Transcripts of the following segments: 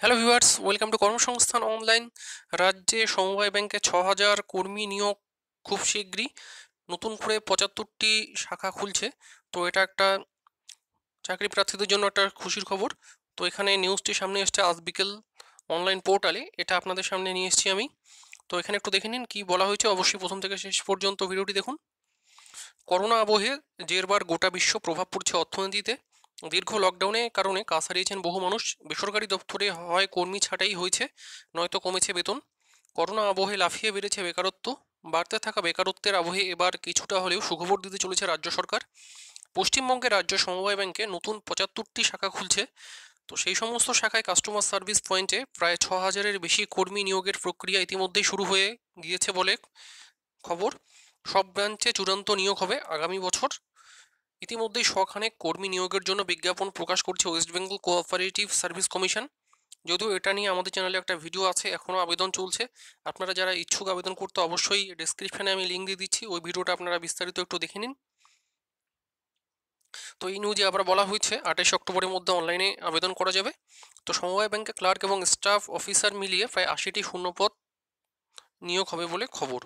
hello viewers welcome to কর্মসংস্থান online রাজ্যে সমবায় ব্যাংকে ছ হাজার কর্মী নিয়োগ খুব শীঘ্রই নতুন করে পঁচাত্তরটি শাখা খুলছে তো এটা একটা চাকরি প্রার্থীদের জন্য একটা খুশির খবর তো এখানে নিউজটি সামনে এসছে আজ বিকেল অনলাইন পোর্টালে এটা আপনাদের সামনে নিয়ে এসেছি আমি তো এখানে একটু দেখে নিন কী বলা হয়েছে অবশ্যই প্রথম থেকে শেষ পর্যন্ত ভিডিওটি দেখুন করোনা আবহে জেরবার গোটা বিশ্ব প্রভাব পড়ছে অর্থনীতিতে দীর্ঘ লকডাউনের কারণে কাজ হারিয়েছেন বহু মানুষ বেসরকারি দপ্তরে হয় কর্মী ছাটাই হয়েছে নয়তো কমেছে বেতন করোনা আবহে লাফিয়ে বেড়েছে বেকারত্ব বাড়তে থাকা বেকারত্বের আবহে এবার কিছুটা হলেও সুখবর দিতে চলেছে রাজ্য সরকার পশ্চিমবঙ্গে রাজ্য সমবায় ব্যাংকে নতুন পঁচাত্তরটি শাখা খুলছে তো সেই সমস্ত শাখায় কাস্টমার সার্ভিস পয়েন্টে প্রায় ছ হাজারের বেশি কর্মী নিয়োগের প্রক্রিয়া ইতিমধ্যেই শুরু হয়ে গিয়েছে বলে খবর সব ব্রাঞ্চে চূড়ান্ত নিয়োগ হবে আগামী বছর ইতিমধ্যেই শখানেক কর্মী নিয়োগের জন্য বিজ্ঞাপন প্রকাশ করছে West Bengal cooperative service commission যদিও এটা নিয়ে আমাদের চ্যানেলে একটা ভিডিও আছে এখনও আবেদন চলছে আপনারা যারা ইচ্ছুক আবেদন করতে অবশ্যই ডিসক্রিপশানে আমি লিঙ্ক দিয়ে দিচ্ছি ওই ভিডিওটা আপনারা বিস্তারিত একটু দেখে নিন তো এই নিউজে আবার বলা হয়েছে আঠাশে অক্টোবরের মধ্যে অনলাইনে আবেদন করা যাবে তো সমবায় ব্যাংকে ক্লার্ক এবং স্টাফ অফিসার মিলিয়ে প্রায় আশিটি শূন্যপদ নিয়োগ হবে বলে খবর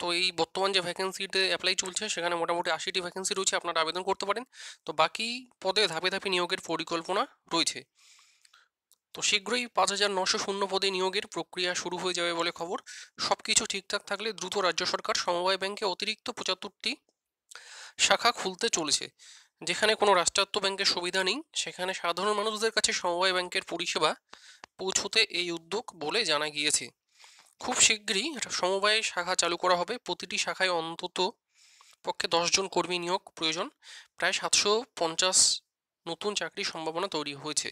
তো এই বর্তমান যে ভ্যাকেন্সিতে অ্যাপ্লাই চলছে সেখানে মোটামুটি আশিটি ভ্যাকেন্সি রয়েছে আপনারা আবেদন করতে পারেন তো বাকি পদে ধাপে ধাপে নিয়োগের পরিকল্পনা রয়েছে তো শীঘ্রই পাঁচ হাজার নশো শূন্য পদে নিয়োগের প্রক্রিয়া শুরু হয়ে যাবে বলে খবর সব কিছু ঠিকঠাক থাকলে দ্রুত রাজ্য সরকার সমবায় ব্যাংকে অতিরিক্ত পঁচাত্তরটি শাখা খুলতে চলেছে যেখানে কোনো রাষ্ট্রায়ত্ত ব্যাংকের সুবিধা নেই সেখানে সাধারণ মানুষদের কাছে সমবায় ব্যাংকের পরিষেবা পৌঁছতে এই উদ্যোগ বলে জানা গিয়েছে খুব শীঘ্রই সমবায় শাখা চালু করা হবে প্রতিটি শাখায় অন্তত পক্ষে দশজন কর্মী নিয়োগ প্রয়োজন প্রায় সাতশো পঞ্চাশ নতুন চাকরির সম্ভাবনা তৈরি হয়েছে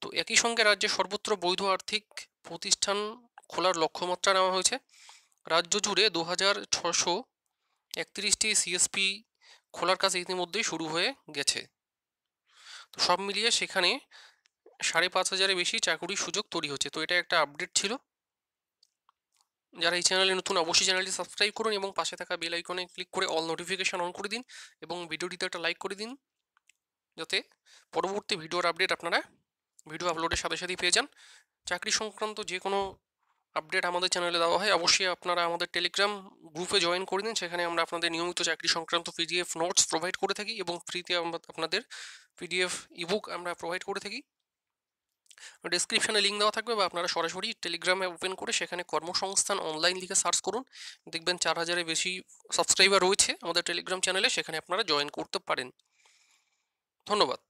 তো একই সঙ্গে রাজ্যে সর্বত্র বৈধ আর্থিক প্রতিষ্ঠান খোলার লক্ষ্যমাত্রা নেওয়া হয়েছে রাজ্য জুড়ে দু হাজার ছশো একত্রিশটি সিএসপি খোলার কাজ ইতিমধ্যেই শুরু হয়ে গেছে তো সব মিলিয়ে সেখানে সাড়ে পাঁচ হাজারের বেশি চাকুরির সুযোগ তৈরি হচ্ছে তো এটা একটা আপডেট ছিল যারা এই চ্যানেলে নতুন অবশ্যই চ্যানেলটি সাবস্ক্রাইব করুন এবং পাশে থাকা বেল আইকনে ক্লিক করে অল নোটিফিকেশান অন করে দিন এবং ভিডিওটিতে একটা লাইক করে দিন যাতে পরবর্তী ভিডিওর আপডেট আপনারা ভিডিও আপলোডের সাথে সাথেই পেয়ে যান চাকরি সংক্রান্ত যে কোনো আপডেট আমাদের চ্যানেলে দেওয়া হয় অবশ্যই আপনারা আমাদের টেলিগ্রাম গ্রুপে জয়েন করে দিন সেখানে আমরা আপনাদের নিয়মিত চাকরি সংক্রান্ত পিডিএফ নোটস প্রোভাইড করে থাকি এবং ফ্রিতে আমরা আপনাদের পিডিএফ ইবুক আমরা প্রোভাইড করে থাকি ডিসক্রিপশানে লিঙ্ক দেওয়া থাকবে বা আপনারা সরাসরি টেলিগ্রামে ওপেন করে সেখানে কর্মসংস্থান অনলাইন লিখে সার্চ করুন দেখবেন চার হাজারের বেশি সাবস্ক্রাইবার রয়েছে আমাদের টেলিগ্রাম চ্যানেলে সেখানে আপনারা জয়েন করতে পারেন ধন্যবাদ